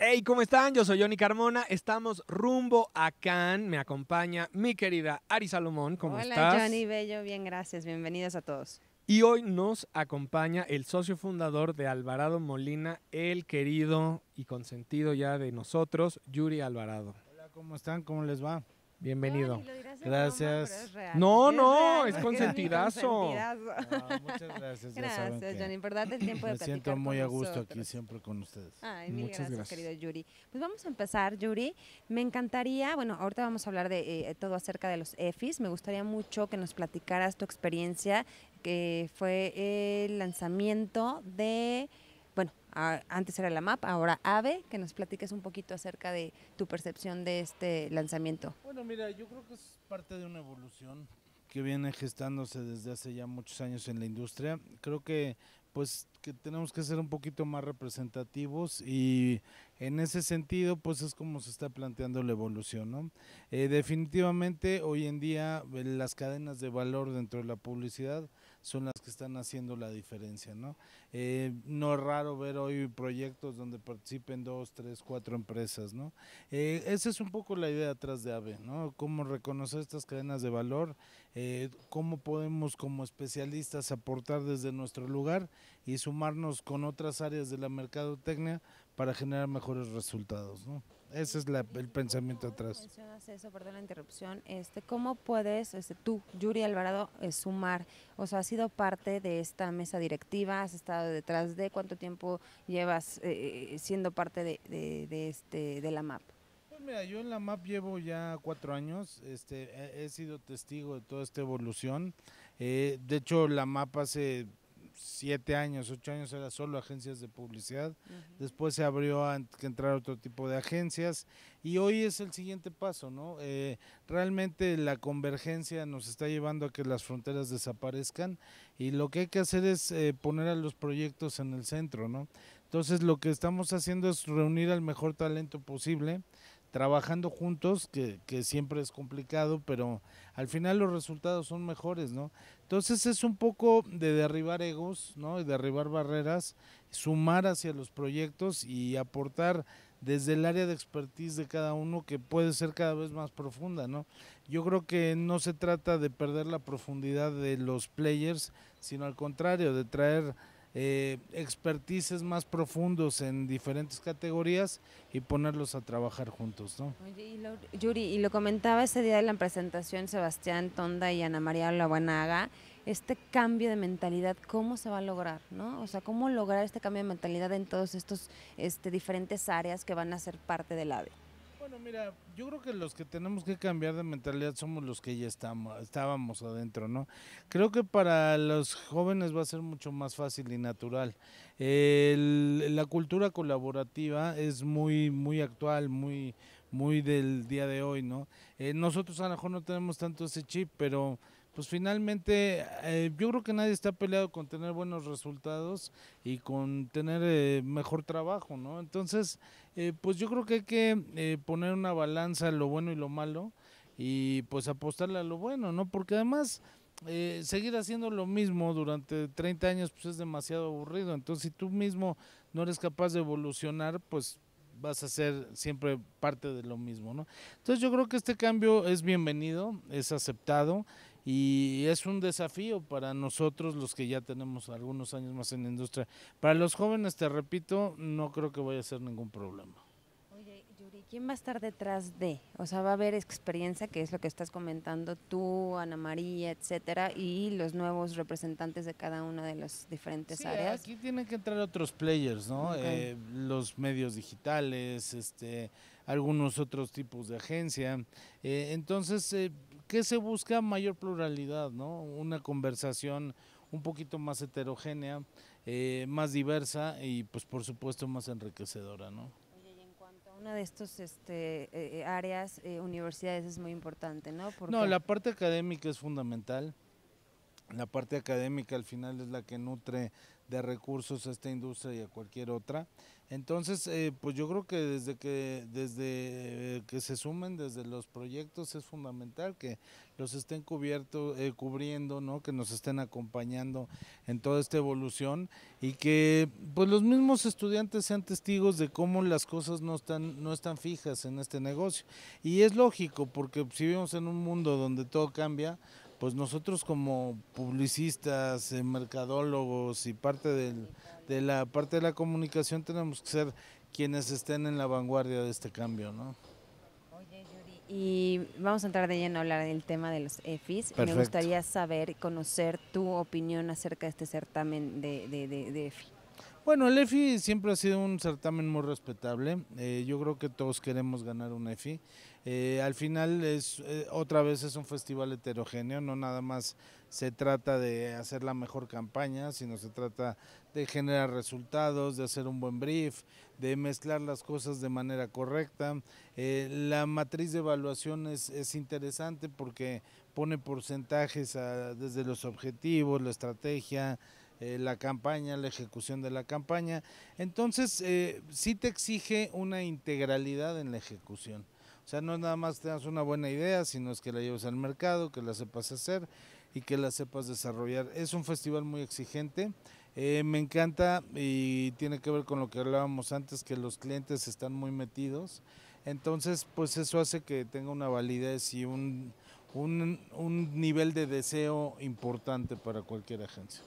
Hey, ¿cómo están? Yo soy Johnny Carmona. Estamos rumbo a Cannes. Me acompaña mi querida Ari Salomón. ¿Cómo estás? Hola, Johnny Bello. Bien, gracias. Bienvenidos a todos. Y hoy nos acompaña el socio fundador de Alvarado Molina, el querido y consentido ya de nosotros, Yuri Alvarado. Hola, ¿cómo están? ¿Cómo les va? Bienvenido. Gracias. No, no, es consentidazo. muchas gracias. Ya gracias, Johnny. verdad, el tiempo de Me siento muy a gusto aquí siempre con ustedes. muchas gracias, querido Yuri. Pues vamos a empezar, Yuri. Me encantaría, bueno, ahorita vamos a hablar de eh, todo acerca de los EFIs. Me gustaría mucho que nos platicaras tu experiencia, que fue el lanzamiento de antes era la MAP, ahora AVE, que nos platiques un poquito acerca de tu percepción de este lanzamiento. Bueno, mira, yo creo que es parte de una evolución que viene gestándose desde hace ya muchos años en la industria. Creo que pues que tenemos que ser un poquito más representativos y en ese sentido pues es como se está planteando la evolución. ¿no? Eh, definitivamente hoy en día eh, las cadenas de valor dentro de la publicidad son las que están haciendo la diferencia, eh, ¿no? es raro ver hoy proyectos donde participen dos, tres, cuatro empresas, ¿no? Eh, esa es un poco la idea atrás de AVE, Cómo reconocer estas cadenas de valor, eh, cómo podemos como especialistas aportar desde nuestro lugar y sumarnos con otras áreas de la mercadotecnia para generar mejores resultados, ese es el pensamiento atrás. la interrupción. Este, ¿Cómo puedes, este, tú, Yuri Alvarado, eh, sumar? O sea, has sido parte de esta mesa directiva, has estado detrás de cuánto tiempo llevas eh, eh, siendo parte de, este, de la MAP. Pues mira, yo en la MAP llevo ya cuatro años, este, he, sido testigo de toda esta evolución. de hecho, la MAP hace siete años, ocho años era solo agencias de publicidad. Después se abrió a que entrar otro tipo de agencias y hoy es el siguiente paso, ¿no? Eh, realmente la convergencia nos está llevando a que las fronteras desaparezcan y lo que hay que hacer es eh, poner a los proyectos en el centro, ¿no? Entonces lo que estamos haciendo es reunir al mejor talento posible trabajando juntos, que, siempre es complicado, pero al final los resultados son mejores, ¿no? Entonces es un poco de derribar egos, ¿no? Y derribar barreras, sumar hacia los proyectos y aportar desde el área de expertise de cada uno que puede ser cada vez más profunda, ¿no? Yo creo que no se trata de perder la profundidad de los players, sino al contrario, de traer eh, expertices más profundos en diferentes categorías y ponerlos a trabajar juntos, ¿no? Yuri, y lo comentaba ese día de la presentación Sebastián Tonda y Ana María Labuanaga, este cambio de mentalidad, ¿cómo se va a lograr, no? O sea, ¿cómo lograr este cambio de mentalidad en todos estos este, diferentes áreas que van a ser parte del AVE? Bueno, mira, yo creo que los que tenemos que cambiar de mentalidad somos los que ya estamos, estábamos adentro, ¿no? Creo que para los jóvenes va a ser mucho más fácil y natural. la cultura colaborativa es muy, muy actual, muy, muy del día de hoy, ¿no? Eh, nosotros a lo mejor no tenemos tanto ese chip, pero pues finalmente eh, yo creo que nadie está peleado con tener buenos resultados y con tener eh, mejor trabajo, ¿no? Entonces, eh, pues yo creo que hay que poner una balanza lo bueno y lo malo y pues apostarle a lo bueno, ¿no? Porque además... seguir haciendo lo mismo durante 30 años pues es demasiado aburrido. Entonces, si tú mismo no eres capaz de evolucionar, pues vas a ser siempre parte de lo mismo, ¿no? Entonces, yo creo que este cambio es bienvenido, es aceptado y es un desafío para nosotros los que ya tenemos algunos años más en la industria. Para los jóvenes, te repito, no creo que vaya a ser ningún problema. Oye, Yuri, ¿quién va a estar detrás de? O sea, va a haber experiencia, que es lo que estás comentando tú, Ana María, etcétera, y los nuevos representantes de cada una de las diferentes sí, áreas. Aquí tienen que entrar otros players, ¿no? Eh, los medios digitales, este algunos otros tipos de agencia. Eh, entonces, eh, que se busca mayor pluralidad, ¿no? Una conversación un poquito más heterogénea, eh, más diversa y pues por supuesto más enriquecedora, ¿no? y en cuanto a una de estas este, eh, eh, áreas, universidades es muy importante, ¿no? No, la parte académica es fundamental. La parte académica al final es la que nutre de recursos a esta industria y a cualquier otra. Entonces, eh, pues yo creo que desde que desde que se sumen desde los proyectos es fundamental que los estén eh, cubriendo, ¿no? que nos estén acompañando en toda esta evolución y que pues los mismos estudiantes sean testigos de cómo las cosas no están no están fijas en este negocio. Y es lógico porque si vivimos en un mundo donde todo cambia, pues nosotros como publicistas, eh, mercadólogos y parte de la parte de la comunicación tenemos que ser quienes estén en la vanguardia de este cambio, ¿no? Oye, Yuri, y vamos a entrar de lleno a hablar del tema de los EFIs. Me gustaría saber, conocer tu opinión acerca de este certamen de, de EFI. E bueno, el EFI siempre ha sido un certamen muy respetable. Eh, yo creo que todos queremos ganar un EFI. Eh, al final, es eh, otra vez es un festival heterogéneo, no nada más se trata de hacer la mejor campaña, sino se trata de generar resultados, de hacer un buen brief, de mezclar las cosas de manera correcta. la matriz de evaluación es, interesante porque pone porcentajes desde los objetivos, la estrategia, eh, la campaña, la ejecución de la campaña. Entonces, eh, sí te exige una integralidad en la ejecución. O sea, no es nada más tengas una buena idea, sino es que la lleves al mercado, que la sepas hacer y que la sepas desarrollar. Es un festival muy exigente. Eh, me encanta y tiene que ver con lo que hablábamos antes, que los clientes están muy metidos. Entonces, pues eso hace que tenga una validez y un, un nivel de deseo importante para cualquier agencia.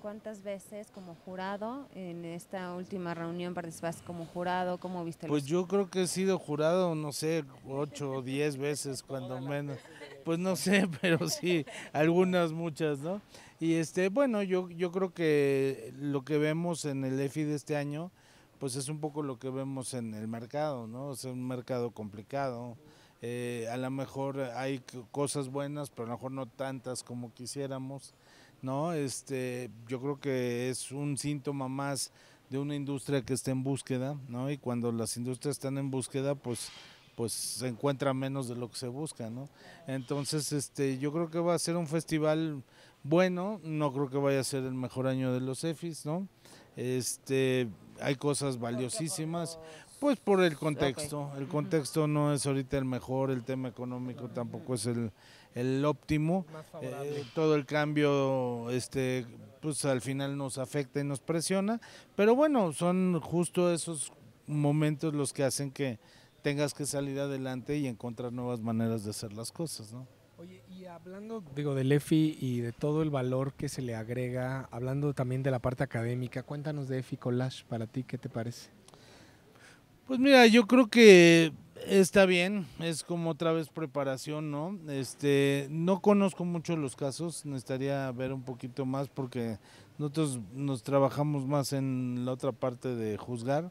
¿Cuántas veces como jurado en esta última reunión participaste como jurado? ¿Cómo viste? Pues yo creo que he sido jurado, no sé, ocho o diez veces cuando menos. Pues no sé, pero sí, algunas, muchas, ¿no? Y este, bueno, yo, yo creo que lo que vemos en el EFI de este año, pues es un poco lo que vemos en el mercado, ¿no? Es un mercado complicado. Eh, a lo mejor hay cosas buenas, pero a lo mejor no tantas como quisiéramos. ¿no? Este, yo creo que es un síntoma más de una industria que está en búsqueda, ¿no? Y cuando las industrias están en búsqueda, pues pues se encuentra menos de lo que se busca, ¿no? Entonces, este, yo creo que va a ser un festival bueno, no creo que vaya a ser el mejor año de los EFIS, ¿no? Este, hay cosas valiosísimas, pues por el contexto. El contexto no es ahorita el mejor, el tema económico tampoco es el, óptimo. Eh, todo el cambio, este, pues al final nos afecta y nos presiona. Pero bueno, son justo esos momentos los que hacen que tengas que salir adelante y encontrar nuevas maneras de hacer las cosas, ¿no? Oye, y hablando, digo, del EFI y de todo el valor que se le agrega, hablando también de la parte académica, cuéntanos de EFI Collage, para ti, ¿qué te parece? Pues mira, yo creo que está bien, es como otra vez preparación, ¿no? Este, no conozco mucho los casos, necesitaría ver un poquito más porque nosotros nos trabajamos más en la otra parte de juzgar.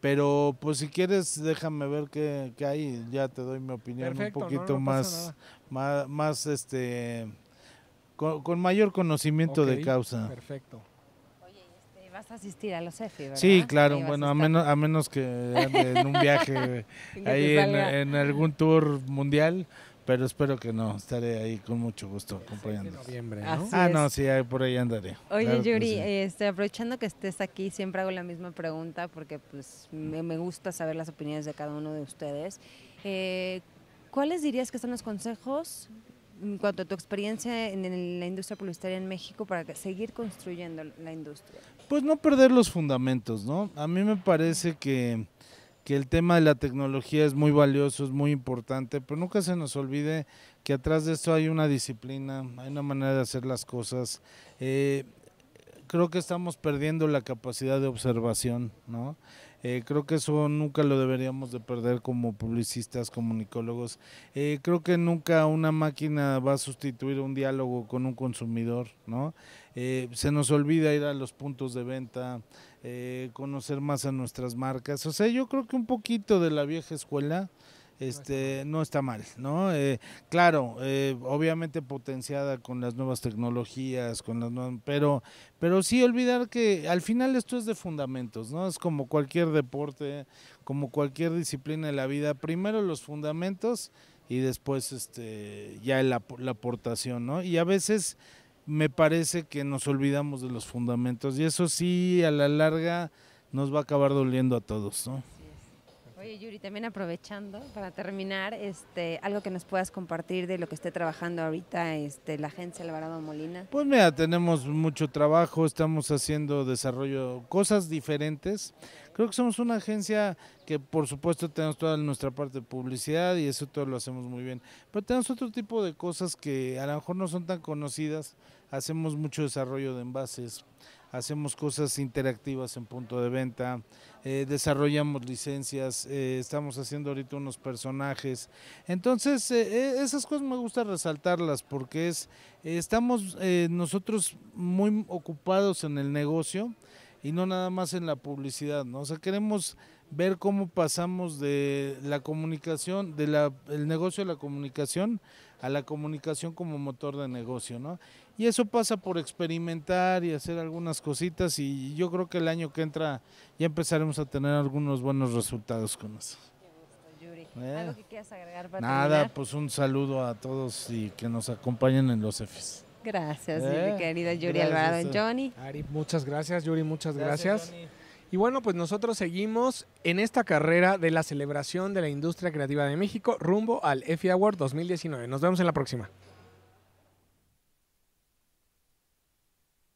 Pero pues si quieres déjame ver qué, qué hay, ya te doy mi opinión un poquito más, más, este con, mayor conocimiento de causa. Perfecto vas a asistir a los EFI, ¿verdad? Sí, claro, bueno, a, menos, a menos que en un viaje ahí en, algún tour mundial, pero espero que no, estaré ahí con mucho gusto acompañando. noviembre, ¿no? Ah, no, sí, por ahí andaré. Oye, Yuri, este, aprovechando que estés aquí, siempre hago la misma pregunta porque pues me, gusta saber las opiniones de cada uno de ustedes. Eh, ¿Cuáles dirías que son los consejos en cuanto a tu experiencia en la industria publicitaria en México para seguir construyendo la industria? Pues no perder los fundamentos, ¿no? A mí me parece que, el tema de la tecnología es muy valioso, es muy importante, pero nunca se nos olvide que atrás de esto hay una disciplina, hay una manera de hacer las cosas. Eh, creo que estamos perdiendo la capacidad de observación, ¿no? Eh, creo que eso nunca lo deberíamos de perder como publicistas, comunicólogos. Eh, creo que nunca una máquina va a sustituir un diálogo con un consumidor, ¿no? Eh, se nos olvida ir a los puntos de venta, eh, conocer más a nuestras marcas. O sea, yo creo que un poquito de la vieja escuela este, no está mal, ¿no? Eh, claro, eh, obviamente potenciada con las nuevas tecnologías, con las pero, pero sí olvidar que al final esto es de fundamentos, ¿no? Es como cualquier deporte, como cualquier disciplina de la vida, primero los fundamentos y después este, ya la, la aportación, ¿no? Y a veces me parece que nos olvidamos de los fundamentos y eso sí a la larga nos va a acabar doliendo a todos, ¿no? Oye, Yuri, también aprovechando para terminar, este, algo que nos puedas compartir de lo que esté trabajando ahorita este, la agencia Alvarado Molina. Pues mira, tenemos mucho trabajo, estamos haciendo desarrollo, cosas diferentes. Creo que somos una agencia que por supuesto tenemos toda nuestra parte de publicidad y eso todo lo hacemos muy bien. Pero tenemos otro tipo de cosas que a lo mejor no son tan conocidas. Hacemos mucho desarrollo de envases, hacemos cosas interactivas en punto de venta, eh, desarrollamos licencias, eh, estamos haciendo ahorita unos personajes. Entonces, eh, esas cosas me gusta resaltarlas porque es, estamos nosotros muy ocupados en el negocio y no nada más en la publicidad, ¿no? O sea, queremos ver cómo pasamos de la comunicación, del el negocio de la comunicación a la comunicación como motor de negocio, ¿no? Y eso pasa por experimentar y hacer algunas cositas y yo creo que el año que entra ya empezaremos a tener algunos buenos resultados con eso. Qué gusto, Yuri. ¿Eh? ¿Algo que quieras agregar para Nada, pues un saludo a todos y que nos acompañen en los EFES. Gracias, ¿Eh? querida Yuri Alvarado. Eh. Johnny. Ari, muchas gracias, Yuri, muchas gracias. Y bueno, pues nosotros seguimos en esta carrera de la celebración de la industria creativa de México rumbo al EFI Award 2019. Nos vemos en la próxima.